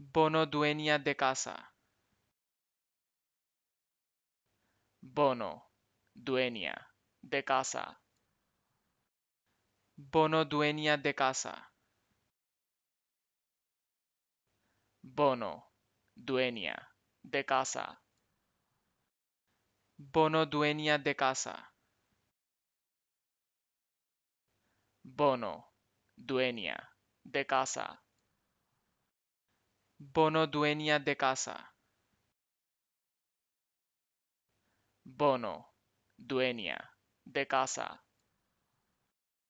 Bono dueña de casa. Bono, dueña de casa. Bono dueña de casa. Bono, dueña de casa. Bono dueña de casa. Bono, dueña de casa. Bono dueña de casa. Bono, dueña de casa.